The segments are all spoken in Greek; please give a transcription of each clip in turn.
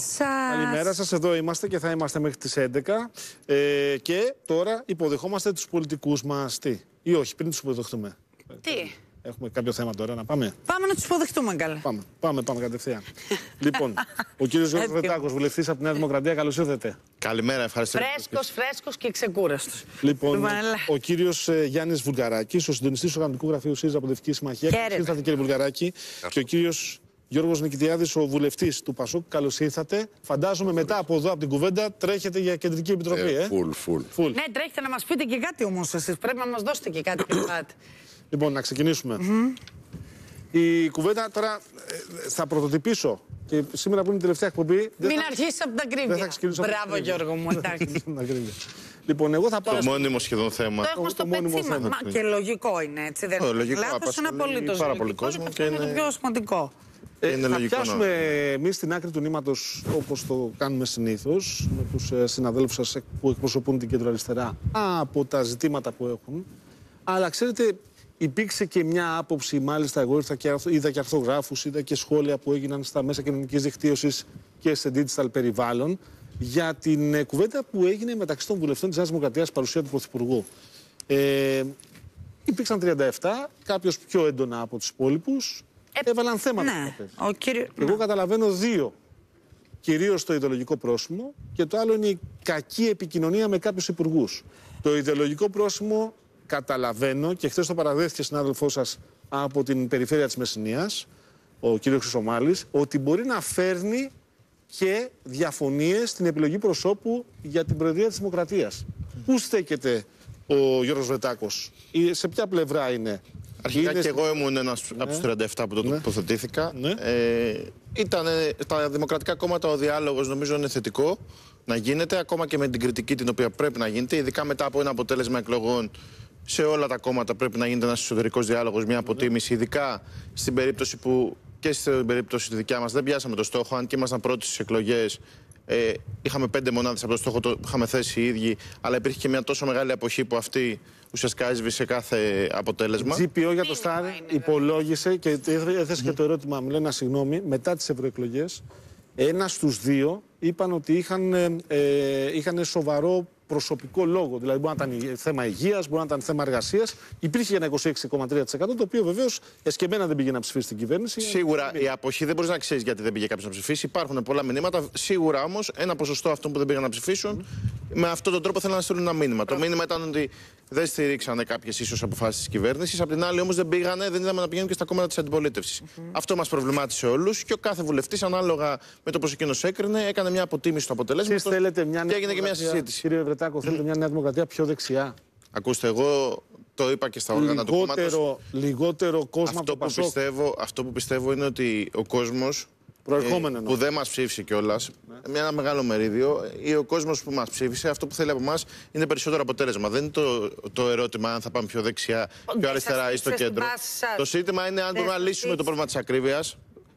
Λοιπόν, καλημέρα σας. Εδώ είμαστε και θα είμαστε μέχρι τις 11. Ε, και τώρα υποδεχόμαστε τους πολιτικούς μας. Τι, ή όχι, πριν τους υποδεχτούμε. Τι. Έχουμε κάποιο θέμα τώρα να πάμε. Πάμε να τους υποδεχτούμε, καλά. Πάμε, πάμε, πάμε κατευθείαν. λοιπόν, ο κύριος Γιώργος Βετάκος, βουλευτής από τη Νέα Δημοκρατία, καλώς ήρθατε. Καλημέρα, ευχαριστώ. Φρέσκος, φρέσκος και ξεκούραστος. Λοιπόν, ο κύριος ε, Γιάννης Βουλγαράκη, ο συντονιστής του Οργανικού Γραφείου ΣΥΡΙΖΑ από τη Δευτική Συμμαχία. Καλώ κύριε Βουλγαράκη. Και ο κύριος Γιώργος Νικητιάδης, ο βουλευτής του Πασόκ. Καλώς ήρθατε. Φαντάζομαι μετά από εδώ, από την κουβέντα, τρέχετε για κεντρική επιτροπή. Ε, ε? full, full. full. Ναι, τρέχετε να μας πείτε και κάτι όμως εσείς. Πρέπει να μας δώσετε και κάτι. λοιπόν, να ξεκινήσουμε. Η κουβέντα τώρα ε, θα πρωτοτυπήσω. Και σήμερα που είναι η τελευταία εκπομπή. Μην θα... αρχίσεις από την ακρίβεια. Μπράβο, Γιώργο μου, Λοιπόν, εγώ θα πάω. Το μόνιμο σχεδόν θέμα. Το έχουμε στο πετσί θέμα, μα. Και λογικό είναι έτσι. Δεν ε, είναι λάθος, είναι απολύτως. Πάρα πολύ κόσμο και είναι το πιο σημαντικό. Ε, ε, είναι θα λογικό πιάσουμε ναι. εμείς την άκρη του νήματος όπως το κάνουμε συνήθως με τους ε, συναδέλφους σας που εκπροσωπούν την κέντρο αριστερά από τα ζητήματα που έχουν. Αλλά ξέρετε, υπήρξε και μια άποψη, μάλιστα εγώ ήρθα και, είδα και αρθογράφου, είδα και σχόλια που έγιναν στα μέσα κοινωνικής δικτύωσης και σε digital περιβάλλον για την ε, κουβέντα που έγινε μεταξύ των βουλευτών της Νέας Δημοκρατίας παρουσία του Πρωθυπουργού. Ε, υπήρξαν 37, κάποιος πιο έντονα από τους υπόλοιπους. Ε, έβαλαν θέματα. Ναι, ο Εγώ ναι. καταλαβαίνω δύο. Κυρίως το ιδεολογικό πρόσημο και το άλλο είναι η κακή επικοινωνία με κάποιους υπουργούς. Το ιδεολογικό πρόσημο καταλαβαίνω και χθες το παραδέχτηκε συνάδελφός σας από την περιφέρεια της Μεσσηνίας, ο κύριος Χρυσομάλης, ότι μπορεί να φέρνει και διαφωνίες στην επιλογή προσώπου για την Προεδρία της Δημοκρατίας. Πού στέκεται ο Γιώργος Βετάκος, σε ποια πλευρά είναι. Αρχικά και εγώ ήμουν ένας ναι. από του 37 που το ναι. τοποθετήθηκα. Ναι. Ε, ήταν τα δημοκρατικά κόμματα ο διάλογος νομίζω είναι θετικό να γίνεται, ακόμα και με την κριτική την οποία πρέπει να γίνεται, ειδικά μετά από ένα αποτέλεσμα εκλογών. Σε όλα τα κόμματα πρέπει να γίνεται ένας εσωτερικός διάλογος, μια αποτίμηση, ειδικά στην περίπτωση που και στην περίπτωση τη δικιά μας δεν πιάσαμε το στόχο, αν και ήμασταν πρώτοι στις εκλογές. Ε, είχαμε πέντε μονάδες από το στόχο το είχαμε θέσει οι ίδιοι, αλλά υπήρχε και μια τόσο μεγάλη αποχή που αυτή ουσιαστικά έσβησε κάθε αποτέλεσμα. Η GPO για το Στάρ υπολόγισε και έθεσε και το ερώτημα, μου λένε συγγνώμη, μετά τις ευρωεκλογές, ένας στους δύο είπαν ότι είχαν, ε, ε είχαν σοβαρό προσωπικό λόγο. Δηλαδή, μπορεί να ήταν θέμα υγείας, μπορεί να ήταν θέμα εργασίας. Υπήρχε ένα 26,3% το οποίο βεβαίως εσκεμμένα δεν πήγε να ψηφίσει την κυβέρνηση. Σίγουρα ε, η αποχή δεν μπορείς να ξέρεις γιατί δεν πήγε κάποιος να ψηφίσει. Υπάρχουν πολλά μηνύματα. Σίγουρα όμως ένα ποσοστό αυτών που δεν πήγαν να ψηφίσουν με αυτόν τον τρόπο θέλουν να στείλουν ένα μήνυμα. Το μήνυμα ήταν ότι δεν στηρίξανε κάποιες ίσως αποφάσεις της κυβέρνησης. Απ' την άλλη, όμως δεν πήγανε, δεν είδαμε να πηγαίνουν και στα κόμματα της αντιπολίτευσης. Αυτό μας προβλημάτισε όλους και ο κάθε βουλευτής, ανάλογα με το πώς εκείνος έκρινε, έκανε μια αποτίμηση του αποτελέσματος. Και έγινε και μια συζήτηση. Κύριε Βρετάκο, θέλετε μια Νέα Δημοκρατία πιο δεξιά. Ακούστε, εγώ το είπα και στα όργανα λιγότερο, του κόμματος. Λιγότερο κόσμο αυτό που, πιστεύω, αυτό που πιστεύω είναι ότι ο κόσμος. Ε, που δεν μας ψήφισε κιόλας. Ναι. Ένα μεγάλο μερίδιο. Ή ο κόσμος που μας ψήφισε, αυτό που θέλει από εμάς είναι περισσότερο αποτέλεσμα. Δεν είναι το, το ερώτημα αν θα πάμε πιο δεξιά, πιο αριστερά ή στο κέντρο. Το ζήτημα είναι αν μπορούμε να λύσουμε το πρόβλημα της ακρίβειας.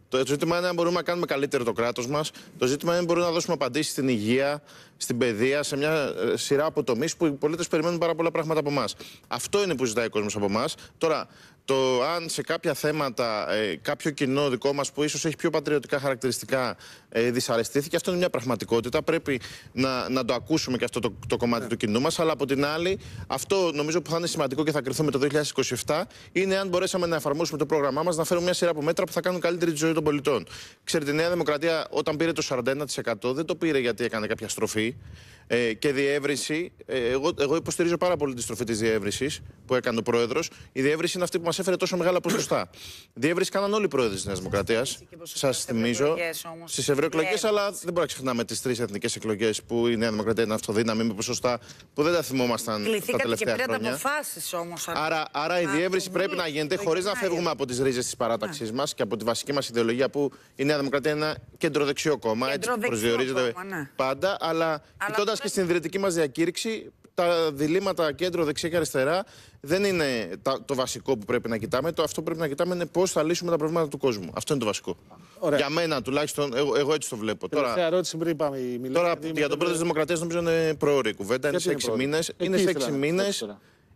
Το ζήτημα είναι αν μπορούμε να κάνουμε καλύτερο το κράτος μας. Το ζήτημα είναι αν μπορούμε να δώσουμε απαντήσεις στην υγεία, στην παιδεία, σε μια ε, σειρά από τομείς που οι πολίτες περιμένουν πάρα πολλά πράγματα από εμάς. Αυτό είναι που ζητάει ο κόσμος από εμάς. Τώρα, το αν σε κάποια θέματα ε, κάποιο κοινό δικό μας που ίσως έχει πιο πατριωτικά χαρακτηριστικά ε, δυσαρεστήθηκε, αυτό είναι μια πραγματικότητα. Πρέπει να, να το ακούσουμε και αυτό το, το κομμάτι ναι. του κοινού μας. Αλλά από την άλλη, αυτό νομίζω που θα είναι σημαντικό και θα κρυθούμε το 2027 είναι αν μπορέσαμε να εφαρμόσουμε το πρόγραμμά μας να φέρουμε μια σειρά από μέτρα που θα κάνουν καλύτερη τη ζωή των πολιτών. Ξέρετε, η Νέα Δημοκρατία όταν πήρε το 41% δεν το πήρε γιατί έκανε κάποια στροφή ε, και διεύρυνση. Ε, εγώ, εγώ υποστηρίζω πάρα πολύ τη στροφή της διεύρυνσης που έκανε ο πρόεδρος. Η διεύρυνση είναι αυτή που μας έφερε τόσο μεγάλα ποσοστά. διεύρυνση κάναν όλοι οι πρόεδροι της Νέας Δημοκρατίας. Σα θυμίζω. Στις ευρωεκλογές, ναι. αλλά δεν μπορούμε να ξεχνάμε τις τρεις εθνικές εκλογές που η Νέα Δημοκρατία είναι αυτοδύναμη με ποσοστά που δεν τα θυμόμασταν τα τελευταία και χρόνια. αποφάσεις όμως. Άρα, άρα η διεύρυνση πρέπει να γίνεται χωρίς να φεύγουμε από τις ρίζες της παράταξής μας και από τη βασική μας ιδεολογία που η Νέα Δημοκρατία είναι ένα κεντροδεξιό κόμμα. Έτσι προσδιορίζεται ναι. πάντα, αλλά κοιτώντα και στην ιδρυτική μας διακήρυξη, τα διλήμματα κέντρο δεξιά και αριστερά δεν είναι το βασικό που πρέπει να κοιτάμε. Το αυτό που πρέπει να κοιτάμε είναι πώς θα λύσουμε τα προβλήματα του κόσμου. Αυτό είναι το βασικό. Για μένα τουλάχιστον, εγώ, εγώ έτσι το βλέπω. τώρα, πριν πάμε. τώρα για τον πρόεδρο της Δημοκρατίας νομίζω είναι προώρη κουβέντα. Είναι σε έξι μήνε. Είναι σε έξι μήνε.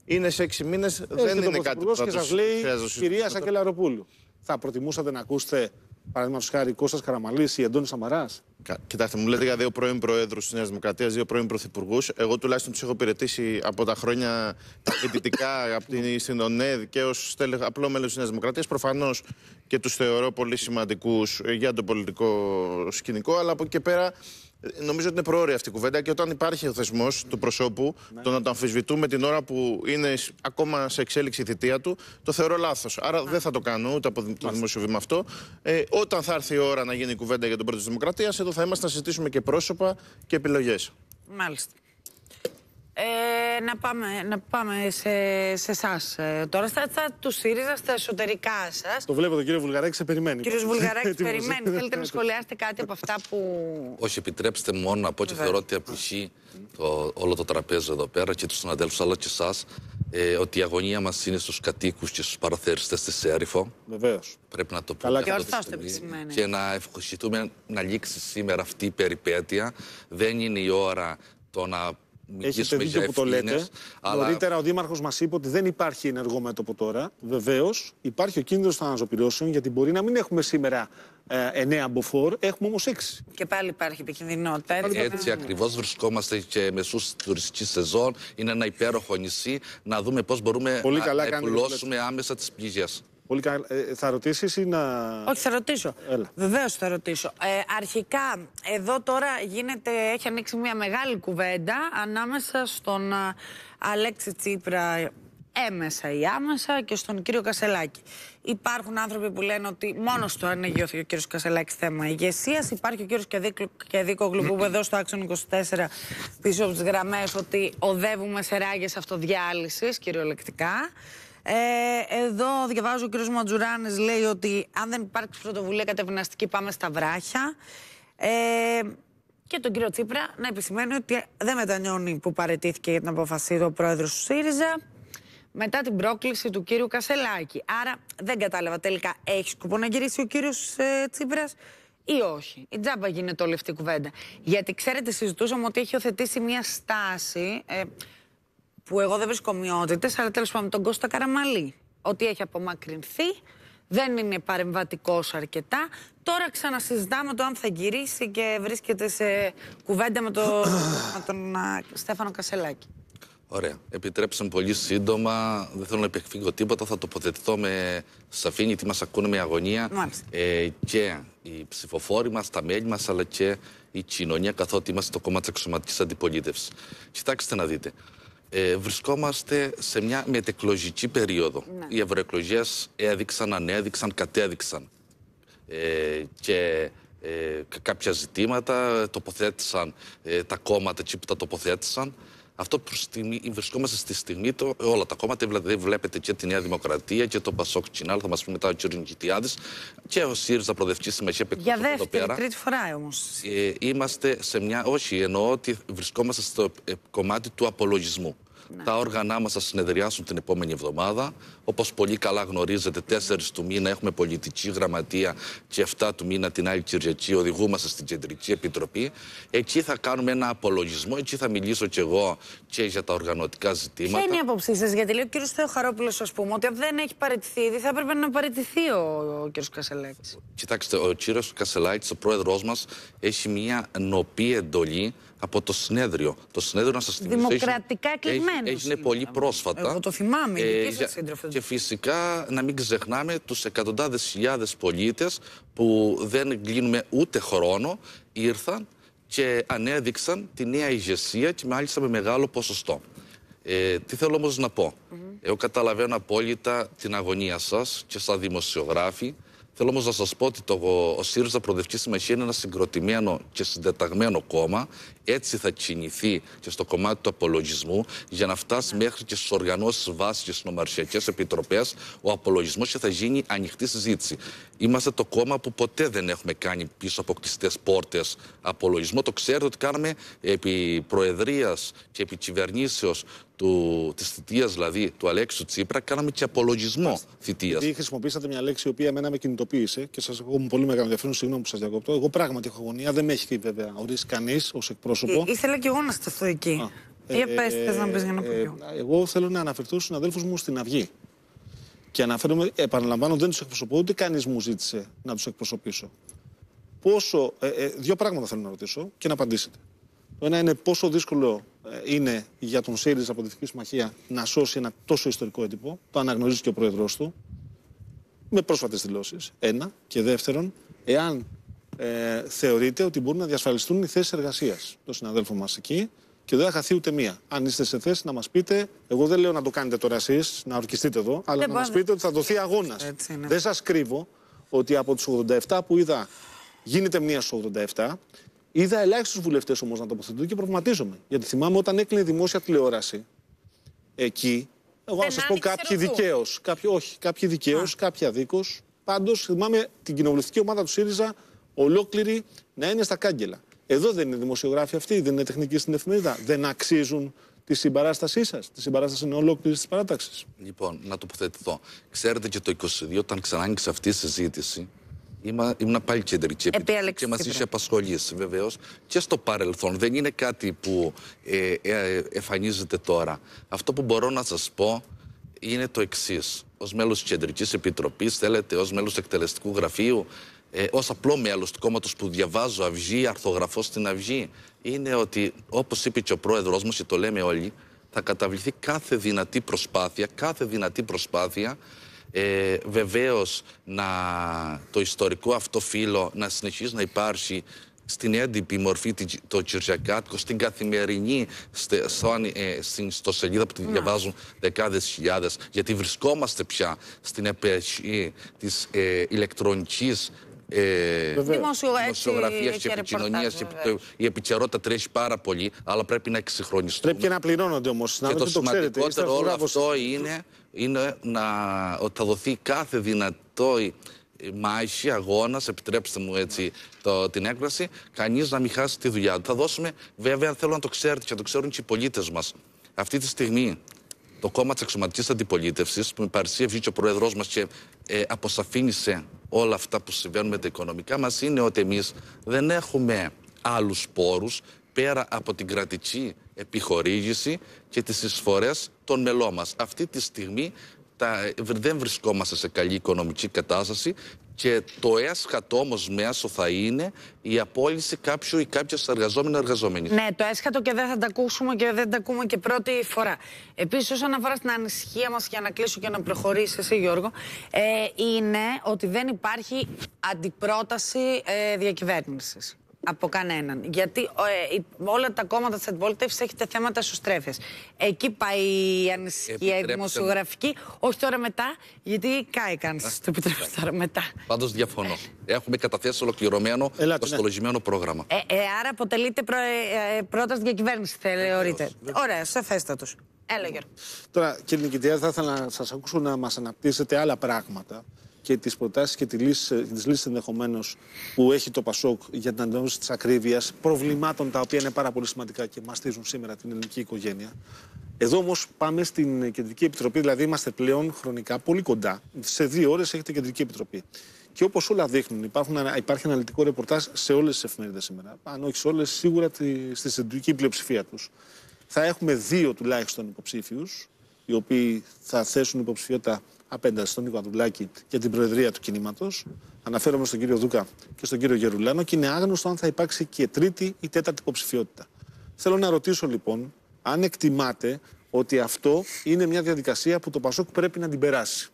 Είναι 6 μήνε. Δεν είναι κάτι που θα σας λέει. Κυρία Σακελαροπούλου, θα προτιμούσατε να ακούσετε Παραδείγματος χάρη Κώστας Καραμαλής ή Αντώνης Σαμαράς. Κοιτάξτε, μου λέτε για δύο πρώην Προέδρους της Νέας Δημοκρατίας, δύο πρώην Πρωθυπουργούς. Εγώ τουλάχιστον τους έχω υπηρετήσει από τα χρόνια τα φοιτητικά, από την στην και ως απλό μέλος της Νέας Δημοκρατίας. Προφανώς και τους θεωρώ πολύ σημαντικούς για το πολιτικό σκηνικό, αλλά από εκεί πέρα Νομίζω ότι είναι προώρη αυτή η κουβέντα και όταν υπάρχει ο θεσμός του προσώπου, ναι. το να το αμφισβητούμε την ώρα που είναι ακόμα σε εξέλιξη η θητεία του, το θεωρώ λάθος. Άρα ναι. δεν θα το κάνω ούτε από το δημόσιο βήμα αυτό. Ε, όταν θα έρθει η ώρα να γίνει η κουβέντα για τον πρώτο της Δημοκρατίας, εδώ θα είμαστε να συζητήσουμε και πρόσωπα και επιλογές. Μάλιστα. Ε, να πάμε, να πάμε σε, σε εσάς ε, τώρα, θα στα τους ΣΥΡΙΖΑ, στα εσωτερικά σας. Το βλέπω τον κύριο Βουλγαράκη, σε περιμένει. Κύριος Βουλγαράκη, περιμένει. Θέλετε να σχολιάσετε κάτι από αυτά που. Όχι, επιτρέψτε μόνο να πω και θεωρώ ότι όλο το τραπέζι εδώ πέρα και τους συναδέλφους, αλλά και εσάς, ε, ότι η αγωνία μας είναι στους κατοίκους και στους παραθέριστε της ΣΕΡΙΦΟ. Βεβαίως. Πρέπει να το πούμε και ορθώ Και να ευχηθούμε να λήξει σήμερα αυτή η περιπέτεια. Δεν είναι η ώρα το να Έχετε δίκιο που το λέτε. Αλλά... Νωρίτερα ο Δήμαρχος μας είπε ότι δεν υπάρχει ενεργό μέτωπο τώρα. Βεβαίως υπάρχει ο κίνδυνος των αναζωπηρώσεων, γιατί μπορεί να μην έχουμε σήμερα ε, εννέα μποφόρ, έχουμε όμως έξι. Και πάλι υπάρχει επικίνδυνοτητα. Έτσι ακριβώς βρισκόμαστε και μεσού τη τουριστική σεζόν. Είναι ένα υπέροχο νησί. Να δούμε πώς μπορούμε να επουλώσουμε άμεσα τις πηγέ. Πολύ καλά. Ε, ε, θα ρωτήσεις ή να. Όχι, θα ρωτήσω. Βεβαίως θα ρωτήσω. Ε, αρχικά, εδώ τώρα γίνεται, έχει ανοίξει μια μεγάλη κουβέντα ανάμεσα στον α, ε, Αλέξη Τσίπρα έμεσα ή άμεσα και στον κύριο Κασελάκη. Υπάρχουν άνθρωποι που λένε ότι μόνος του ανεγιώθηκε ο κύριος Κασελάκης θέμα ηγεσίας. Υπάρχει ο κύριος Κεδίκογλου που εδώ στο άξονα 24 πίσω από τις γραμμές ότι οδεύουμε σε ράγες αυτοδιάλυσης κυριολεκτικά. Ε, εδώ διαβάζω ο κ. Ματζουράνης λέει ότι αν δεν υπάρξει πρωτοβουλία κατευναστική πάμε στα βράχια. Ε, και τον κύριο Τσίπρα να επισημαίνει ότι δεν μετανιώνει που παρετήθηκε για την απόφασή του ο πρόεδρος του ΣΥΡΙΖΑ μετά την πρόκληση του κύριου Κασελάκη. Άρα δεν κατάλαβα τελικά, έχει σκοπό να γυρίσει ο κύριος ε, Τσίπρας ή όχι. Η τζάμπα γίνεται όλη αυτή η κουβέντα. Γιατί ξέρετε, συζητούσαμε ότι έχει οθετήσει μια στάση. Ε, που εγώ δεν βρίσκω ομοιότητε, αλλά τέλος πάντων τον Κώστα Καραμαλή. Ότι έχει απομακρυνθεί, δεν είναι παρεμβατικός αρκετά. Τώρα ξανασυζητάμε το αν θα γυρίσει και βρίσκεται σε κουβέντα με, το, τον Στέφανο Κασελάκη. Ωραία. Επιτρέψτε μου πολύ σύντομα. Δεν θέλω να επεκφύγω τίποτα. Θα τοποθετηθώ με σαφήνεια, γιατί μας ακούνε με αγωνία. Ε, και οι ψηφοφόροι μας, τα μέλη μας, αλλά και η κοινωνία, καθότι είμαστε το κόμμα της αξιωματικής αντιπολίτευσης. Κοιτάξτε να δείτε ε, βρισκόμαστε σε μια μετεκλογική περίοδο. Ναι. Οι ευρωεκλογές έδειξαν, ανέδειξαν, κατέδειξαν. Ε, και ε, κάποια ζητήματα τοποθέτησαν ε, τα κόμματα εκεί που τα τοποθέτησαν. Αυτό που βρισκόμαστε στη στιγμή το, όλα τα κόμματα, δηλαδή βλέπετε και τη Νέα Δημοκρατία και τον Πασόκ Τσινάλ, θα μας πει μετά ο κ. Νικητιάδη και ο ΣΥΡΙΖΑ Προοδευτική Συμμαχία Για δεύτερη, τρίτη φορά όμως. Ε, είμαστε σε μια. Όχι, εννοώ ότι βρισκόμαστε στο ε, κομμάτι του απολογισμού. Ναι. Τα όργανά μας θα συνεδριάσουν την επόμενη εβδομάδα. Όπως πολύ καλά γνωρίζετε, 4 του μήνα έχουμε πολιτική γραμματεία και 7 του μήνα την άλλη Κυριακή οδηγούμαστε στην Κεντρική Επιτροπή. Εκεί θα κάνουμε ένα απολογισμό, εκεί θα μιλήσω κι εγώ και για τα οργανωτικά ζητήματα. Ποια είναι η άποψή σας, γιατί λέει ο κ. Θεοχαρόπουλος, ας πούμε, ότι αν δεν έχει παραιτηθεί, ήδη θα έπρεπε να παραιτηθεί ο, ο κ. Κασελάκης. Κοιτάξτε, ο κ. Κασελάκης, ο πρόεδρός μας, έχει μια νοπή εντολή από το συνέδριο. Το συνέδριο, να σας θυμίσω. Δημοκρατικά κλεισμένο. Έγινε πολύ πρόσφατα. Εγώ το θυμάμαι. Ε, και, σας και φυσικά να μην ξεχνάμε τους εκατοντάδες χιλιάδες πολίτες που δεν κλείνουμε ούτε χρόνο ήρθαν και ανέδειξαν τη νέα ηγεσία και μάλιστα με μεγάλο ποσοστό. Ε, τι θέλω όμως να πω. Mm -hmm. Εγώ καταλαβαίνω απόλυτα την αγωνία σας και σαν δημοσιογράφοι. Θέλω όμως να σας πω ότι το, ο ΣΥΡΙΖΑ Προοδευτική Συμμαχία είναι ένα συγκροτημένο και συντεταγμένο κόμμα. Έτσι θα κινηθεί και στο κομμάτι του απολογισμού για να φτάσει μέχρι και στι οργανώσεις βάσης και στις νομαρχιακές επιτροπές ο απολογισμός και θα γίνει ανοιχτή συζήτηση. Είμαστε το κόμμα που ποτέ δεν έχουμε κάνει πίσω από κλειστέ πόρτες απολογισμό. Το ξέρετε ότι κάναμε επί Προεδρίας και επί κυβερνήσεως της θητείας, δηλαδή του Αλέξου Τσίπρα κάναμε και απολογισμό θητεία. θητείας. χρησιμοποίησατε μια λέξη η οποία εμένα με κινητοποίησε και σας έχω πολύ μεγάλο ενδιαφέρον, συγγνώμη που σας διακοπτώ. Εγώ πράγματι έχω δεν με έχει βέβαια ορίσει κανείς ως εκπρόσωπος ε, πρόσωπο. ήθελα και εγώ να σταθώ εκεί. Α, για ε, ε, να πεις για να ε, ε, Εγώ θέλω να αναφερθώ στους συναδέλφους μου στην Αυγή. Και αναφέρομαι, επαναλαμβάνω, δεν τους εκπροσωπώ, ούτε κανείς μου ζήτησε να τους εκπροσωπήσω. Πόσο, ε, δύο πράγματα θέλω να ρωτήσω και να απαντήσετε. Το ένα είναι πόσο δύσκολο είναι για τον ΣΥΡΙΖΑ από τη Δυτική Συμμαχία να σώσει ένα τόσο ιστορικό έντυπο. Το αναγνωρίζει και ο πρόεδρός του. Με πρόσφατες δηλώσεις. Ένα. Και δεύτερον, εάν ε, θεωρείται ότι μπορούν να διασφαλιστούν οι θέσεις εργασίας των συναδέλφων μας εκεί και δεν θα χαθεί ούτε μία. Αν είστε σε θέση να μας πείτε, εγώ δεν λέω να το κάνετε τώρα εσείς, να ορκιστείτε εδώ, αλλά να μας πείτε ότι θα δοθεί αγώνας. Δεν σας κρύβω ότι από τους 87 που είδα, γίνεται μία στους 87, είδα ελάχιστους βουλευτές όμως να τοποθετούν και προβληματίζομαι. Γιατί θυμάμαι όταν έκλεινε δημόσια τηλεόραση εκεί, εγώ να σας πω κάποιοι δικαίω, όχι, κάποιοι δικαίως, κάποιοι αδίκω. Πάντως θυμάμαι την κοινοβουλευτική ομάδα του ΣΥΡΙΖΑ ολόκληρη να είναι στα κάγκελα. Εδώ δεν είναι δημοσιογράφοι αυτοί, δεν είναι τεχνικοί στην εφημερίδα. Δεν αξίζουν τη συμπαράστασή σας, τη συμπαράσταση ολόκληρη της παράταξης. Λοιπόν, να τοποθετηθώ. Ξέρετε και το 22, όταν ξανά άνοιξε αυτή η συζήτηση, Ήμουν, πάλι κεντρική επιτροπή και μας είχε απασχολήσει βεβαίως και στο παρελθόν. Δεν είναι κάτι που ε, ε εμφανίζεται τώρα. Αυτό που μπορώ να σας πω είναι το εξής. Ως μέλος της Κεντρικής Επιτροπής, θέλετε, ως μέλος Εκτελεστικού Γραφείου, ε, ως απλό μέλο του κόμματος που διαβάζω Αυγή, αρθογραφώ στην Αυγή, είναι ότι όπως είπε και ο πρόεδρος μας και το λέμε όλοι, θα καταβληθεί κάθε δυνατή προσπάθεια, κάθε δυνατή προσπάθεια ε, βεβαίως να, το ιστορικό αυτό φύλλο να συνεχίζει να υπάρχει στην έντυπη μορφή το Κυριακάτικο, στην καθημερινή, ε, στην σελίδα που τη ναι. διαβάζουν δεκάδες χιλιάδες Γιατί βρισκόμαστε πια στην εποχή της ε, ηλεκτρονικής ε, δημοσιογραφίας και επικοινωνία. Η επικαιρότητα τρέχει πάρα πολύ, αλλά πρέπει να εξυγχρονιστούν. Πρέπει και να πληρώνονται όμως. Και το, σημαντικότερο όλο αυτό είναι, είναι να, ότι θα δοθεί κάθε δυνατό μάχη, αγώνας, επιτρέψτε μου έτσι το, την έκφραση, κανείς να μην χάσει τη δουλειά του. Θα δώσουμε, βέβαια, θέλω να το ξέρετε και να το ξέρουν και οι πολίτες μας. Αυτή τη στιγμή το κόμμα της αξιωματική αντιπολίτευσης, που με παρουσία βγήκε ο πρόεδρός μας και ε, αποσαφήνισε όλα αυτά που συμβαίνουν με τα οικονομικά μας είναι ότι εμείς δεν έχουμε άλλους πόρους πέρα από την κρατική επιχορήγηση και τις εισφορές των μελών μας. Αυτή τη στιγμή τα, δεν βρισκόμαστε σε καλή οικονομική κατάσταση και το έσχατο όμω μέσο θα είναι η απόλυση κάποιου ή κάποια εργαζόμενο εργαζόμενη. Ναι, το έσχατο και δεν θα τα ακούσουμε και δεν τα ακούμε και πρώτη φορά. Επίσης, όσον αφορά στην ανησυχία μας, για να κλείσω και να προχωρήσει εσύ, Γιώργο, ε, είναι ότι δεν υπάρχει αντιπρόταση ε, διακυβέρνησης. Από κανέναν. Γιατί ε, όλα τα κόμματα της αντιπολίτευση έχετε θέματα στους τρέφες. Εκεί πάει η ανησυχία η δημοσιογραφική. Όχι τώρα μετά, γιατί κάηκαν. Σα το επιτρέπω τώρα μετά. Πάντως διαφωνώ. Έχουμε καταθέσει ολοκληρωμένο το κοστολογημένο ναι. πρόγραμμα. Ε, ε, άρα αποτελείται προ, ε, ε πρόταση για κυβέρνηση, θεωρείτε. Ωραία, σαφέστατο. Έλα, Γιώργο. Τώρα, κύριε Νικητή, θα ήθελα να σας ακούσω να μας αναπτύσσετε άλλα πράγματα και τις προτάσεις και τις λύσεις ενδεχομένως που έχει το Πασόκ για την αντιμετώπιση της ακρίβειας, προβλημάτων τα οποία είναι πάρα πολύ σημαντικά και μαστίζουν σήμερα την ελληνική οικογένεια. Εδώ όμως πάμε στην Κεντρική Επιτροπή, δηλαδή είμαστε πλέον χρονικά πολύ κοντά. Σε δύο ώρες έχετε Κεντρική Επιτροπή. Και όπως όλα δείχνουν, υπάρχουν, υπάρχει αναλυτικό ρεπορτάζ σε όλες τις εφημερίδες σήμερα. Αν όχι σε όλες, σίγουρα τη, στη συντηρητική πλειοψηφία τους. Θα έχουμε δύο τουλάχιστον υποψήφιους, οι οποίοι θα θέσουν υποψηφιότητα απέναντι στον Νίκο Ανδρουλάκη για την προεδρία του κινήματος. Αναφέρομαι στον κύριο Δούκα και στον κύριο Γερουλάνο και είναι άγνωστο αν θα υπάρξει και τρίτη ή τέταρτη υποψηφιότητα. Θέλω να ρωτήσω λοιπόν αν εκτιμάτε ότι αυτό είναι μια διαδικασία που το Πασόκ πρέπει να την περάσει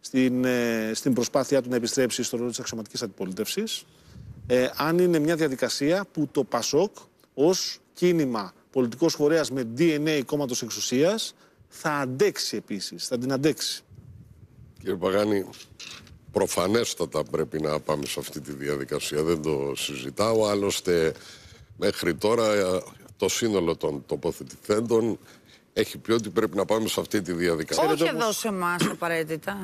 στην, ε, στην προσπάθειά του να επιστρέψει στο ρόλο της αξιωματικής αντιπολίτευσης. Ε, αν είναι μια διαδικασία που το Πασόκ ως κίνημα πολιτικός φορέας με DNA κόμματος εξουσίας θα αντέξει επίσης, θα την αντέξει. Κύριε Παγάνη, προφανέστατα πρέπει να πάμε σε αυτή τη διαδικασία. Δεν το συζητάω. Άλλωστε, μέχρι τώρα ε, το σύνολο των τοποθετηθέντων έχει πει ότι πρέπει να πάμε σε αυτή τη διαδικασία. Όχι εδώ σε εμάς απαραίτητα.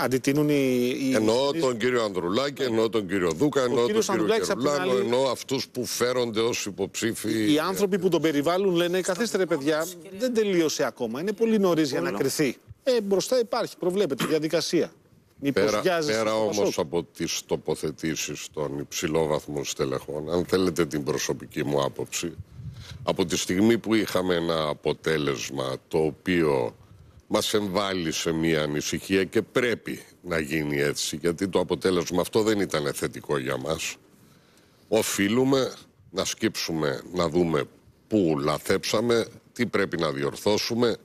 Αντιτείνουν οι. εννοώ τον κύριο Ανδρουλάκη, εννοώ τον κύριο Δούκα, εννοώ τον κύριος Κερουλάνο, εννοώ αυτούς που φέρονται ως υποψήφοι. Οι άνθρωποι που τον περιβάλλουν λένε: Καθίστε ρε παιδιά, δεν τελείωσε ακόμα. Είναι πολύ νωρίς για να κριθεί. Ε, μπροστά υπάρχει, προβλέπεται διαδικασία. Πέρα, πέρα όμω από τις τοποθετήσεις των υψηλόβαθμων στελεχών, αν θέλετε την προσωπική μου άποψη, από τη στιγμή που είχαμε ένα αποτέλεσμα το οποίο μας εμβάλλει σε μια ανησυχία και πρέπει να γίνει έτσι, γιατί το αποτέλεσμα αυτό δεν ήταν θετικό για μας, οφείλουμε να σκύψουμε, να δούμε που λαθέψαμε, τι πρέπει να διορθώσουμε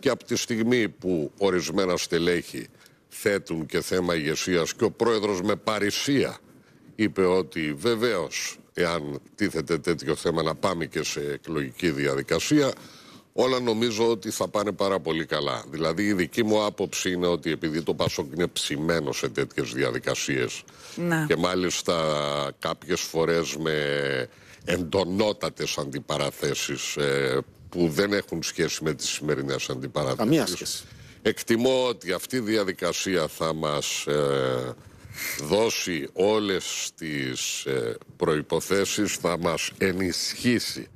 και από τη στιγμή που ορισμένα στελέχη θέτουν και θέμα ηγεσίας και ο πρόεδρος με παρησία είπε ότι βεβαίως εάν τίθεται τέτοιο θέμα να πάμε και σε εκλογική διαδικασία όλα νομίζω ότι θα πάνε πάρα πολύ καλά. Δηλαδή η δική μου άποψη είναι ότι επειδή το Πασόκ είναι ψημένο σε τέτοιες διαδικασίες ναι. και μάλιστα κάποιες φορές με εντονότατες αντιπαραθέσεις ε, που δεν έχουν σχέση με τις σημερινές αντιπαραθέσεις. Εκτιμώ ότι αυτή η διαδικασία θα μας ε, δώσει όλες τις ε, προϋποθέσεις, θα μας ενισχύσει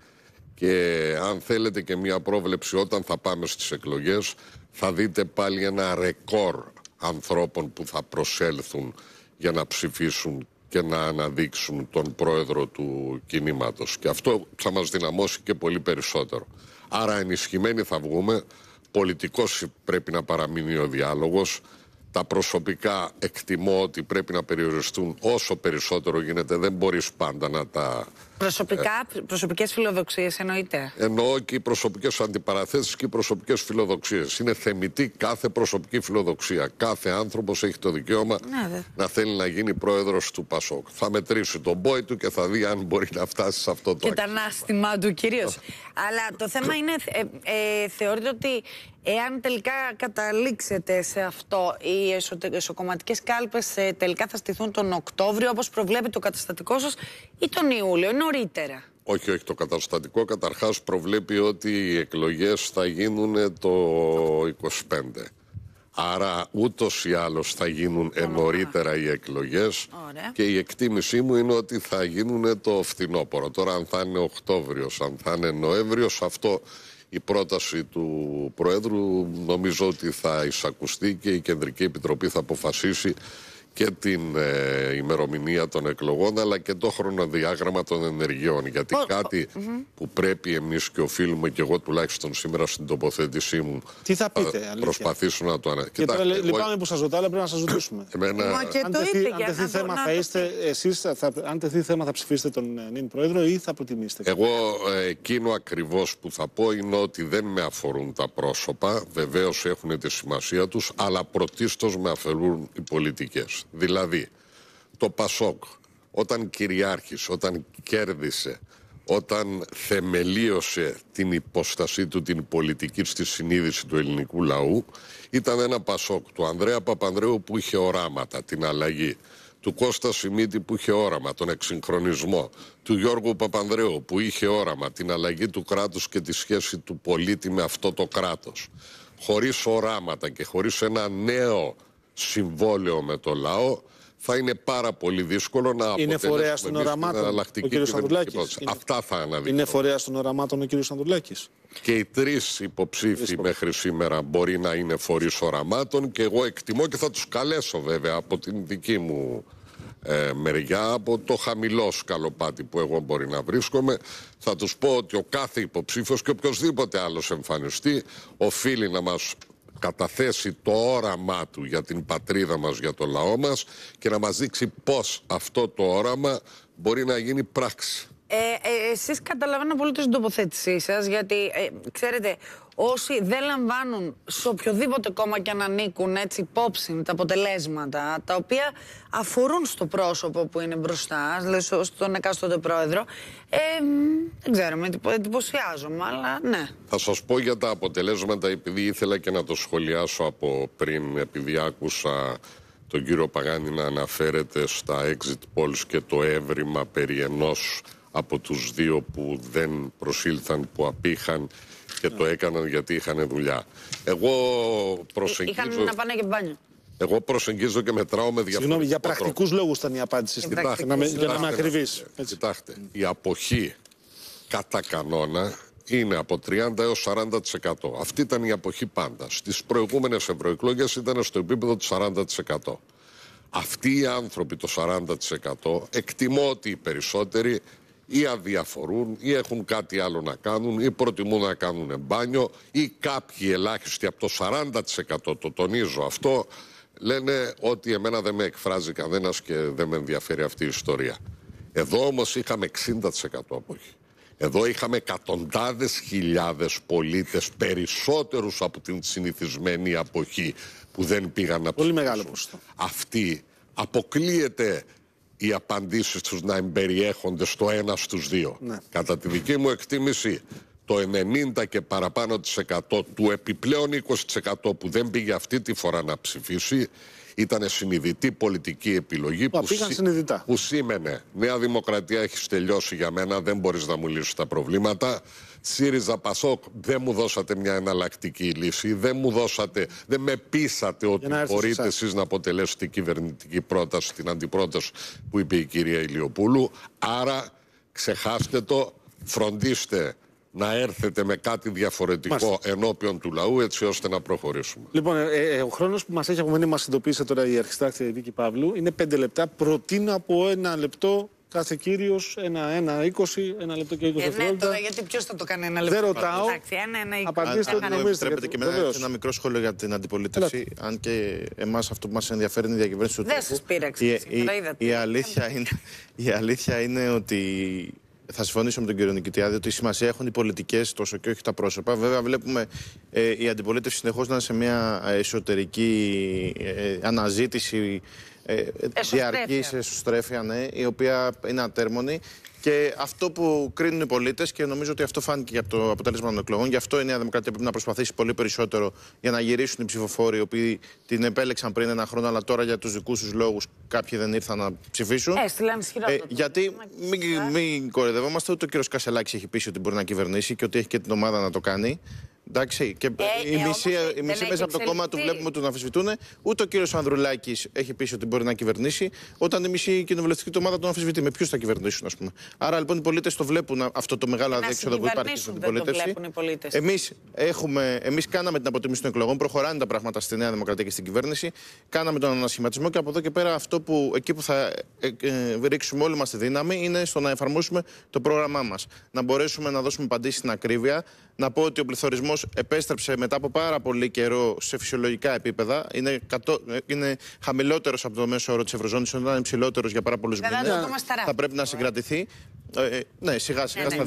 και αν θέλετε και μια πρόβλεψη όταν θα πάμε στις εκλογές θα δείτε πάλι ένα ρεκόρ ανθρώπων που θα προσέλθουν για να ψηφίσουν και να αναδείξουν τον πρόεδρο του κινήματος. Και αυτό θα μας δυναμώσει και πολύ περισσότερο. Άρα ενισχυμένοι θα βγούμε, πολιτικός πρέπει να παραμείνει ο διάλογος, τα προσωπικά εκτιμώ ότι πρέπει να περιοριστούν όσο περισσότερο γίνεται, δεν μπορείς πάντα να τα Προσωπικά, ε. προσωπικές φιλοδοξίες εννοείται. Εννοώ και οι προσωπικές αντιπαραθέσεις και οι προσωπικές φιλοδοξίες. Είναι θεμητή κάθε προσωπική φιλοδοξία. Κάθε άνθρωπος έχει το δικαίωμα να θέλει να γίνει πρόεδρος του Πασόκ. Θα μετρήσει τον πόη του και θα δει αν μπορεί να φτάσει σε αυτό το Και τα ανάστημά του κυρίως. Αλλά το θέμα είναι, ε, ε, θεωρείτε ότι εάν τελικά καταλήξετε σε αυτό, οι εσωκομματικές κάλπες ε, τελικά θα στηθούν τον Οκτώβριο, όπως προβλέπει το καταστατικό σας, ή τον Ιούλιο. Είναι όχι, όχι. Το καταστατικό καταρχάς προβλέπει ότι οι εκλογές θα γίνουν το 25. Άρα ούτως ή άλλως θα γίνουν νωρίτερα οι εκλογές και η εκτίμησή μου είναι ότι θα γίνουν το φθινόπωρο. Τώρα αν θα είναι Οκτώβριος, αν θα είναι Νοέμβριος, αυτό η πρόταση του Προέδρου νομίζω ότι θα εισακουστεί και η Κεντρική Επιτροπή θα αποφασίσει και την ε, ημερομηνία των εκλογών αλλά και το χρονοδιάγραμμα των ενεργειών γιατί κάτι που πρέπει εμείς και οφείλουμε και εγώ τουλάχιστον σήμερα στην τοποθέτησή μου Τι θα πείτε, α, προσπαθήσω να το ανακοινώσω. εγώ... λυπάμαι που σας ρωτάω αλλά πρέπει να σας ρωτήσουμε. Εμένα... αν το τεθεί, αν τεθεί θέμα θα είστε εσείς, αν τεθεί θέμα θα ψηφίσετε τον ε, νυν πρόεδρο ή θα προτιμήσετε. Εγώ ε, εκείνο ακριβώς που θα πω είναι ότι δεν με αφορούν τα πρόσωπα, βεβαίως έχουν τη σημασία τους αλλά πρωτίστως με αφαιρούν οι πολιτικές. Δηλαδή, το Πασόκ όταν κυριάρχησε, όταν κέρδισε, όταν θεμελίωσε την υποστασή του, την πολιτική στη συνείδηση του ελληνικού λαού, ήταν ένα Πασόκ του Ανδρέα Παπανδρέου που είχε οράματα, την αλλαγή, του Κώστα Σιμίτη που είχε όραμα, τον εξυγχρονισμό, του Γιώργου Παπανδρέου που είχε όραμα, την αλλαγή του κράτους και τη σχέση του πολίτη με αυτό το κράτος. Χωρίς οράματα και χωρίς ένα νέο συμβόλαιο με το λαό, θα είναι πάρα πολύ δύσκολο να είναι φορέα των οραμάτων ο κ. Αυτά θα αναδείξω. Είναι φορέα των οραμάτων ο κ. Σανδουλάκη. Και οι τρεις υποψήφοι μέχρι σήμερα μπορεί να είναι φορείς οραμάτων και εγώ εκτιμώ και θα τους καλέσω βέβαια από την δική μου ε, μεριά, από το χαμηλό σκαλοπάτι που εγώ μπορεί να βρίσκομαι. Θα τους πω ότι ο κάθε υποψήφιος και οποιοδήποτε άλλος εμφανιστεί οφείλει να μας καταθέσει το όραμά του για την πατρίδα μας, για το λαό μας και να μας δείξει πώς αυτό το όραμα μπορεί να γίνει πράξη ε, ε, εσείς καταλαβαίνω πολύ την τοποθέτησή σας, γιατί ε, ξέρετε, όσοι δεν λαμβάνουν σε οποιοδήποτε κόμμα και να ανήκουν έτσι υπόψη τα αποτελέσματα, τα οποία αφορούν στο πρόσωπο που είναι μπροστά, δηλαδή στον εκάστοτε πρόεδρο, ε, δεν ξέρω, εντυπωσιάζομαι, αλλά ναι. Θα σας πω για τα αποτελέσματα, επειδή ήθελα και να το σχολιάσω από πριν, επειδή άκουσα τον κύριο Παγάνη να αναφέρεται στα exit polls και το έβριμα περί ενός από τους δύο που δεν προσήλθαν, που απήχαν και το έκαναν γιατί είχαν δουλειά. Εγώ προσεγγίζω... Είχαν να πάνε και Εγώ προσεγγίζω και μετράω με διαφορετικό Συγγνώμη, για πρακτικούς λόγους ήταν η απάντηση κοιτάξτε, για να είμαι ακριβή. Κοιτάξτε, η αποχή κατά κανόνα είναι από 30 έως 40%. Αυτή ήταν η αποχή πάντα. Στις προηγούμενες ευρωεκλογές ήταν στο επίπεδο του 40%. Αυτοί οι άνθρωποι το 40% εκτιμώ ότι οι περισσότεροι ή αδιαφορούν ή έχουν κάτι άλλο να κάνουν ή προτιμούν να κάνουν μπάνιο ή κάποιοι ελάχιστοι από το 40% το τονίζω αυτό λένε ότι εμένα δεν με εκφράζει κανένας και δεν με ενδιαφέρει αυτή η ιστορία. Εδώ όμως είχαμε 60% αποχή. Εδώ είχαμε εκατοντάδες χιλιάδες πολίτες περισσότερους από την συνηθισμένη αποχή που δεν πήγαν να ψηφίσουν. Αυτή αποκλείεται οι απαντήσεις τους να εμπεριέχονται στο ένα στους δύο. Ναι. Κατά τη δική μου εκτίμηση, το 90 και παραπάνω τη εκατό του επιπλέον 20% που δεν πήγε αυτή τη φορά να ψηφίσει ήταν συνειδητή πολιτική επιλογή που, σή... που σήμαινε Νέα Δημοκρατία έχεις τελειώσει για μένα, δεν μπορείς να μου λύσεις τα προβλήματα. ΣΥΡΙΖΑ ΠΑΣΟΚ δεν μου δώσατε μια εναλλακτική λύση, δεν μου δώσατε, δεν με πείσατε ότι μπορείτε εσείς να αποτελέσετε κυβερνητική πρόταση, την αντιπρόταση που είπε η κυρία Ηλιοπούλου. Άρα ξεχάστε το, φροντίστε να έρθετε με κάτι διαφορετικό Μάλιστα. ενώπιον του λαού, έτσι ώστε να προχωρήσουμε. Λοιπόν, ε, ε, ο χρόνος που μας έχει απομείνει, μα συνειδητοποίησε τώρα η Αρχιστάκτρια Βίκη Παύλου, είναι πέντε λεπτά. Προτείνω από ένα λεπτό κάθε κύριος ένα-ένα, είκοσι, ένα λεπτό και είκοσι Ε, ναι, τώρα, γιατί ποιος θα το κάνει ένα λεπτό. Δεν ρωτάω. Απαντήστε ό,τι νομίζετε. Επιτρέπετε και μετά ένα μικρό σχόλιο για την αντιπολίτευση. Αν και εμάς αυτό που μας ενδιαφέρει είναι η διακυβέρνηση του Δεν σα πείραξε. Η, αλήθεια είναι, η αλήθεια είναι ότι θα συμφωνήσω με τον κύριο Νικητιάδη ότι σημασία έχουν οι πολιτικές τόσο και όχι τα πρόσωπα. Βέβαια, βλέπουμε ε, η αντιπολίτευση συνεχώς να είναι σε μια ε, εσωτερική ε, αναζήτηση ε, διαρκή εσωστρέφεια, ναι, η οποία είναι ατέρμονη. Και αυτό που κρίνουν οι πολίτες, και νομίζω ότι αυτό φάνηκε από το αποτέλεσμα των εκλογών, γι' αυτό η Νέα Δημοκρατία πρέπει να προσπαθήσει πολύ περισσότερο για να γυρίσουν οι ψηφοφόροι οι οποίοι την επέλεξαν πριν ένα χρόνο, αλλά τώρα για τους δικούς τους λόγους κάποιοι δεν ήρθαν να ψηφίσουν. ε, Γιατί μην, μην κορυδευόμαστε, ούτε ο κ. Κασελάκης έχει πει ότι μπορεί να κυβερνήσει και ότι έχει και την ομάδα να το κάνει. Εντάξει, και ε, η μισή, ε, η μισή μέσα από το κόμμα του βλέπουμε ότι τον αμφισβητούν. Ούτε ο κύριος Ανδρουλάκης έχει πει ότι μπορεί να κυβερνήσει, όταν η μισή κοινοβουλευτική ομάδα τον αμφισβητεί. Με ποιους θα κυβερνήσουν, ας πούμε. Άρα λοιπόν οι πολίτες το βλέπουν αυτό το μεγάλο αδέξοδο που υπάρχει στην πολιτέ. Εμείς εμείς κάναμε την αποτίμηση των εκλογών, προχωράνε τα πράγματα στη Νέα Δημοκρατία και στην κυβέρνηση. Κάναμε τον ανασχηματισμό και από εδώ και πέρα αυτό που εκεί που θα ε, ε, ρίξουμε όλη μας τη δύναμη είναι στο να εφαρμόσουμε το πρόγραμμά μας. Να μπορέσουμε να δώσουμε απαντήσεις στην ακρίβεια, να πω ότι ο πληθωρισμός επέστρεψε μετά από πάρα πολύ καιρό σε φυσιολογικά επίπεδα. Είναι, κατώ, είναι χαμηλότερος από το μέσο όρο της Ευρωζώνης, όταν ήταν υψηλότερος για πάρα πολλούς μήνες, Θα πρέπει να ε. συγκρατηθεί. Ε, ναι, σιγά σιγά, ναι, ναι,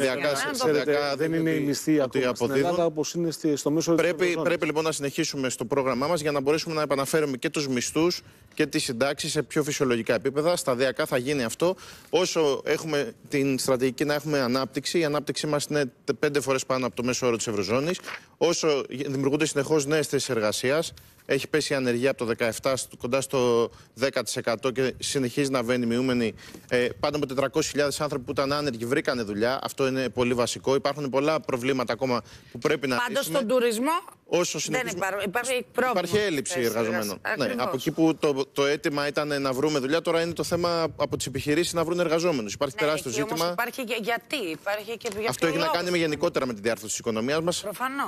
σταδιακά. Ναι, δεν είναι η μισθή ακόμα στην Ελλάδα όπως είναι στο μέσο πρέπει, πρέπει λοιπόν να συνεχίσουμε στο πρόγραμμά μας για να μπορέσουμε να επαναφέρουμε και τους μισθούς και τις συντάξεις σε πιο φυσιολογικά επίπεδα. Σταδιακά θα γίνει αυτό. Όσο έχουμε την στρατηγική να έχουμε ανάπτυξη, η ανάπτυξή μας είναι πέντε φορές πάνω από το μέσο όρο της Ευρωζώνης. Όσο δημιουργούνται συνεχώς νέες θέσεις εργασίας, έχει πέσει η ανεργία από το 17% κοντά στο 10% και συνεχίζει να βαίνει μειούμενη. Ε, πάνω από 400.000 άνθρωποι που ήταν άνεργοι βρήκαν δουλειά. Αυτό είναι πολύ βασικό. Υπάρχουν πολλά προβλήματα ακόμα που πρέπει να λύσουμε. Πάντως στον τουρισμό όσο συνεχίζουμε. Υπάρχει, υπάρχει, υπάρχει έλλειψη εργαζομένων. Ναι, από εκεί που το, το αίτημα ήταν να βρούμε δουλειά, τώρα είναι το θέμα από τις επιχειρήσεις να βρουν εργαζόμενους. Υπάρχει ναι, τεράστιο ζήτημα. Όμως υπάρχει και γιατί, υπάρχει και για Αυτό έχει να κάνει με γενικότερα με τη διάρθρωση της οικονομίας μας.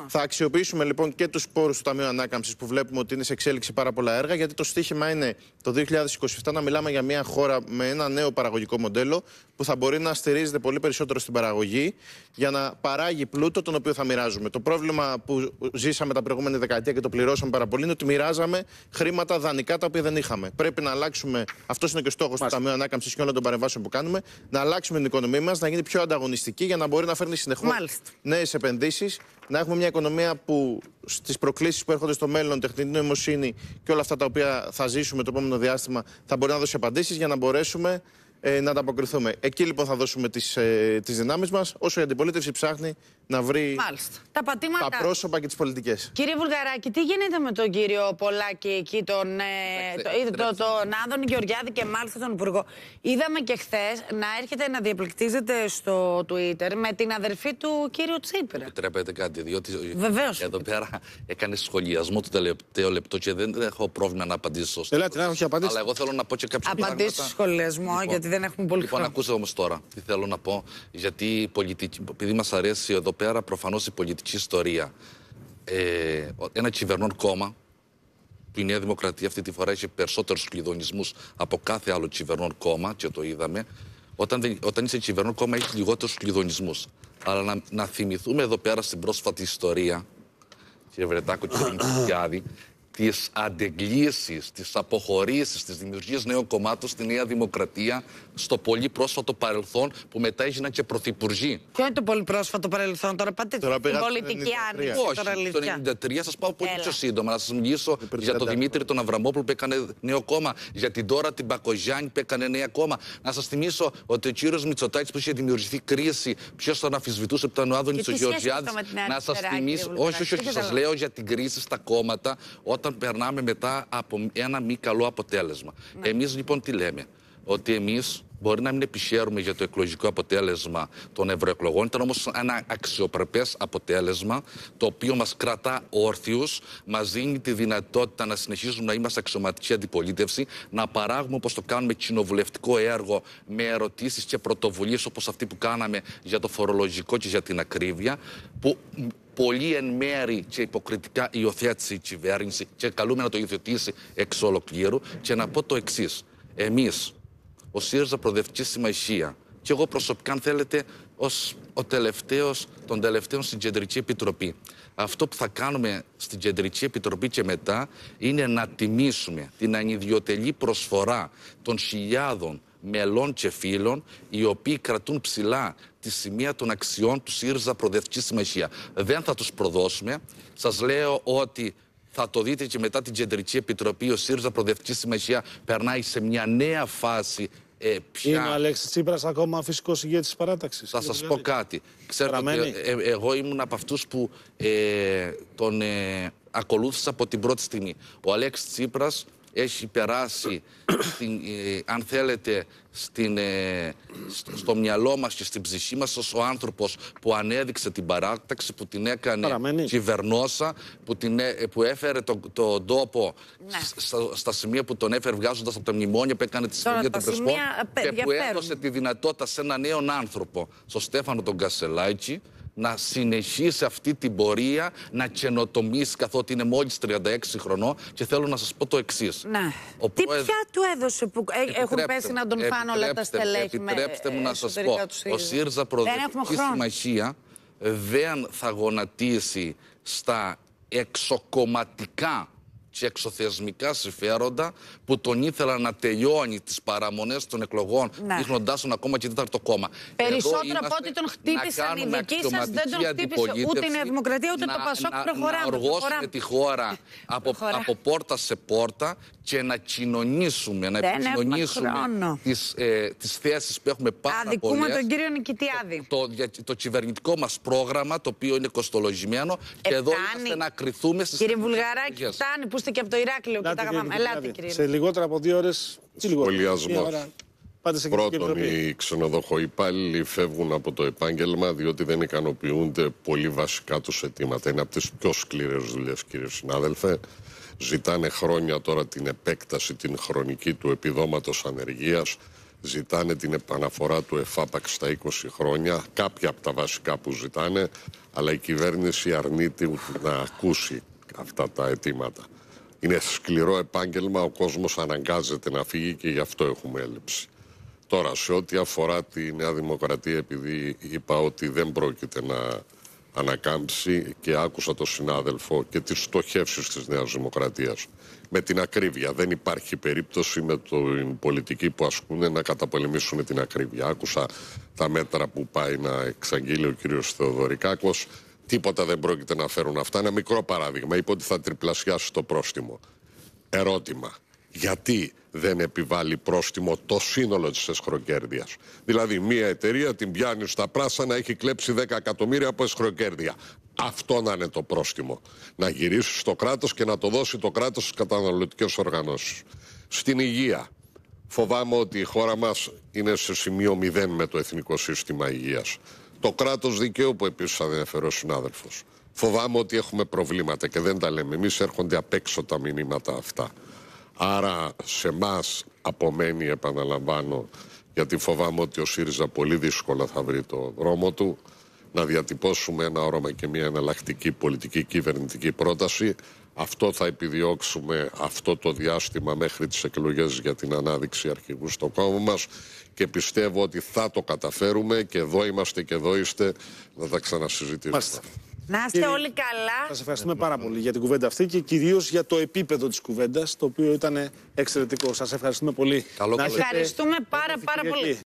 Θα αξιοποιήσουμε λοιπόν και τους πόρους του Ταμείου Ανάκαμψης που βλέπουμε ότι είναι σε εξέλιξη πάρα πολλά έργα, γιατί το στίχημα είναι το 2027 να μιλάμε για μια χώρα με ένα νέο παραγωγικό μοντέλο που θα μπορεί να στηρίζεται πολύ περισσότερο στην παραγωγή για να παράγει πλούτο τον οποίο θα μοιράζουμε. Το πρόβλημα που ζήσαμε με τα προηγούμενα δεκαετία και το πληρώσαμε πάρα πολύ είναι ότι μοιράζαμε χρήματα δανεικά τα οποία δεν είχαμε. Πρέπει να αλλάξουμε, αυτός είναι και ο στόχος του Ταμείου Ανάκαμψης και όλων των παρεμβάσεων που κάνουμε, να αλλάξουμε την οικονομία μας, να γίνει πιο ανταγωνιστική για να μπορεί να φέρνει συνεχώς νέες επενδύσεις, να έχουμε μια οικονομία που στις προκλήσεις που έρχονται στο μέλλον, τεχνητή νοημοσύνη και όλα αυτά τα οποία θα ζήσουμε το επόμενο διάστημα, θα μπορεί να δώσει απαντήσεις για να μπορέσουμε ε, να ανταποκριθούμε. Εκεί λοιπόν θα δώσουμε τις ε, δυνάμεις μας, όσο η αντιπολίτευση ψάχνει να βρει τα, πατήματα. τα πρόσωπα και τις πολιτικές. Κύριε Βουλγαράκη, τι γίνεται με τον κύριο Πολάκη εκεί, τον, ε, το, το, τον Γεωργιάδη και μάλιστα τον Υπουργό. Είδαμε και χθες να έρχεται να διαπληκτίζεται στο Twitter με την αδερφή του κύριου Τσίπρα. Επιτρέπετε κάτι, διότι Βεβαίως. εδώ πέρα έκανε σχολιασμό το τελευταίο λεπτό και δεν έχω πρόβλημα να απαντήσω. Ελάτε, να έχω απαντήσεις. Αλλά εγώ θέλω να πω και κάποια πράγματα. Απαντήσω σχολιασμό, λοιπόν, γιατί δεν έχουμε πολύ λοιπόν, χρόνο. Λοιπόν, ακούστε όμως τώρα τι θέλω να πω, γιατί η πολιτική, επειδή μας αρέσει εδώ πέρα προφανώς η πολιτική ιστορία. Ε, ένα κυβερνών κόμμα, που η Νέα Δημοκρατία αυτή τη φορά έχει περισσότερους κλειδονισμούς από κάθε άλλο κυβερνών κόμμα, και το είδαμε. Όταν, όταν είσαι κυβερνών κόμμα, έχεις λιγότερους κλειδονισμούς. Αλλά να, να θυμηθούμε εδώ πέρα στην πρόσφατη ιστορία, κύριε Βρετάκο, κύριε Νικητιάδη, τις αντεγκλήσεις, τις αποχωρήσεις, τις δημιουργίες νέων κομμάτων στη Νέα Δημοκρατία στο πολύ πρόσφατο παρελθόν που μετά έγιναν και πρωθυπουργοί. Ποιο είναι το πολύ πρόσφατο παρελθόν, τώρα πάτε τώρα την πολιτική άνοιξη. Όχι, τώρα το 1993 σας πάω πολύ πιο σύντομα να σας μιλήσω για τον Δημήτρη τον Αβραμόπουλο που έκανε νέο κόμμα, για την Τώρα την Πακογιάννη που έκανε νέο κόμμα. Να σας θυμίσω ότι ο κύριος Μητσοτάκης που είχε δημιουργηθεί κρίση, ποιος τον αφισβητούσε από τον Άδωνη του Να σας θυμίσω, όχι, όχι, όχι, σα λέω για την κρίση στα κόμματα όταν όταν περνάμε μετά από ένα μη καλό αποτέλεσμα. Ναι. Εμείς λοιπόν τι λέμε, ότι εμείς μπορεί να μην επιχαίρουμε για το εκλογικό αποτέλεσμα των ευρωεκλογών, ήταν όμως ένα αξιοπρεπές αποτέλεσμα, το οποίο μας κρατά όρθιους μας δίνει τη δυνατότητα να συνεχίζουμε να είμαστε αξιωματική αντιπολίτευση, να παράγουμε όπως το κάνουμε κοινοβουλευτικό έργο με ερωτήσεις και πρωτοβουλίες όπως αυτή που κάναμε για το φορολογικό και για την ακρίβεια, που πολύ εν μέρη και υποκριτικά υιοθέτησε η κυβέρνηση και καλούμε να το υιοθετήσει εξ ολοκλήρου και να πω το εξής. Εμείς, ο ΣΥΡΙΖΑ Προδευτική Συμμαχία και εγώ προσωπικά αν θέλετε ως ο τελευταίος των τελευταίων στην Κεντρική Επιτροπή. Αυτό που θα κάνουμε στην Κεντρική Επιτροπή και μετά είναι να τιμήσουμε την ανιδιοτελή προσφορά των χιλιάδων μελών και φίλων, οι οποίοι κρατούν ψηλά τη σημεία των αξιών του ΣΥΡΙΖΑ Προδευτική Συμμαχία. Δεν θα τους προδώσουμε. Σας λέω ότι θα το δείτε και μετά την Κεντρική Επιτροπή. Ο ΣΥΡΙΖΑ Προδευτική Συμμαχία περνάει σε μια νέα φάση ε, πια... Είναι ο Αλέξης Τσίπρας ακόμα φυσικός ηγέτης της παράταξης. Θα σας πω δηλαδή κάτι. Ε, ε, εγώ ήμουν από αυτούς που ε, τον ε, ακολούθησα από την πρώτη στιγμή. Ο Αλέξης Τσίπρας έχει περάσει, στην, ε, αν θέλετε, στην, ε, στο μυαλό μας και στην ψυχή μας ως ο άνθρωπος που ανέδειξε την παράταξη, που την έκανε Παραμένει. κυβερνόσα, που, την, ε, που έφερε τον το τόπο ναι. στα, σημεία που τον έφερε βγάζοντας από τα μνημόνια που έκανε τη συμφωνία των Πρεσπών και που έδωσε τη δυνατότητα σε έναν νέο άνθρωπο, στον Στέφανο τον Κασελάκη, να συνεχίσει αυτή την πορεία, να καινοτομήσει καθότι είναι μόλις 36 χρονών και θέλω να σας πω το εξής. Ναι. Τι πια του έδωσε που ε, έχουν πέσει να τον φάνε όλα τα στελέχη Επιτρέψτε με... μου να ε, σας πω, ο ΣΥΡΖΑ Προοδευτική Συμμαχία ε, δεν θα γονατίσει στα εξοκοματικά και εξωθεσμικά συμφέροντα που τον ήθελαν να τελειώνει τις παραμονές των εκλογών, δείχνοντά ναι. τον ακόμα και τέταρτο κόμμα. Περισσότερο από ό,τι τον χτύπησαν οι δικοί σας, δεν τον χτύπησε ούτε η Νέα Δημοκρατία ούτε το Πασόκ. Να, προχωράμε. Να οργώσουμε τη χώρα από, από πόρτα σε πόρτα και να κοινωνήσουμε, να επικοινωνήσουμε τι τις ε, θέσεις που έχουμε πάρα Αδικούμε πολλές. τον κύριο Νικητιάδη. Το, το, κυβερνητικό μας πρόγραμμα, το οποίο είναι κοστολογημένο, και εδώ είμαστε να κρυθούμε στις. Κύριε Βουλγαράκη, φτάνει και από το Ηράκλειο και τα αγαπάμε. Ελάτε, δηλαδή. κύριε. Σε λιγότερα από δύο ώρες. Σχολιάζουμε. Πρώτον, οι ξενοδοχοϊπάλληλοι φεύγουν από το επάγγελμα διότι δεν ικανοποιούνται πολύ βασικά τους αιτήματα. Είναι από τις πιο σκληρές δουλειές, κύριε συνάδελφε. Ζητάνε χρόνια τώρα την επέκταση, την χρονική του επιδόματος ανεργίας. Ζητάνε την επαναφορά του ΕΦΑΠΑΚ στα 20 χρόνια. Κάποια από τα βασικά που ζητάνε, αλλά η κυβέρνηση αρνείται να ακούσει αυτά τα αιτήματα. Είναι σκληρό επάγγελμα, ο κόσμος αναγκάζεται να φύγει και γι' αυτό έχουμε έλλειψη. Τώρα, σε ό,τι αφορά τη Νέα Δημοκρατία, επειδή είπα ότι δεν πρόκειται να ανακάμψει και άκουσα τον συνάδελφο και τις στοχεύσεις της Νέας Δημοκρατίας. Με την ακρίβεια. Δεν υπάρχει περίπτωση με την πολιτική που ασκούν να καταπολεμήσουν την ακρίβεια. Άκουσα τα μέτρα που πάει να εξαγγείλει ο κύριος Θεοδωρικάκος. Τίποτα δεν πρόκειται να φέρουν αυτά. Ένα μικρό παράδειγμα. Είπε ότι θα τριπλασιάσει το πρόστιμο. Ερώτημα. Γιατί δεν επιβάλλει πρόστιμο το σύνολο της εσχροκέρδειας. Δηλαδή, μια εταιρεία την πιάνει στα πράσα να έχει κλέψει 10 εκατομμύρια από εσχροκέρδεια. Αυτό να είναι το πρόστιμο. Να γυρίσει στο κράτος και να το δώσει το κράτος στις καταναλωτικές οργανώσεις. Στην υγεία. Φοβάμαι ότι η χώρα μας είναι σε σημείο μηδέν με το εθνικό σύστημα υγείας. Το κράτος δικαίου που επίσης ανέφερε ο συνάδελφος. Φοβάμαι ότι έχουμε προβλήματα και δεν τα λέμε. Εμείς έρχονται απ' έξω τα μηνύματα αυτά. Άρα σε εμά απομένει, επαναλαμβάνω, γιατί φοβάμαι ότι ο ΣΥΡΙΖΑ πολύ δύσκολα θα βρει το δρόμο του, να διατυπώσουμε ένα όρομα και μια εναλλακτική πολιτική κυβερνητική πρόταση. Αυτό θα επιδιώξουμε αυτό το διάστημα μέχρι τις εκλογές για την ανάδειξη αρχηγού στο κόμμα μας και πιστεύω ότι θα το καταφέρουμε και εδώ είμαστε και εδώ είστε να τα ξανασυζητήσουμε. Να είστε όλοι καλά. Σας ευχαριστούμε πάρα πολύ για την κουβέντα αυτή και κυρίως για το επίπεδο της κουβέντας, το οποίο ήταν εξαιρετικό. Σας ευχαριστούμε πολύ. Καλό να Ευχαριστούμε πάρα, πάρα πολύ.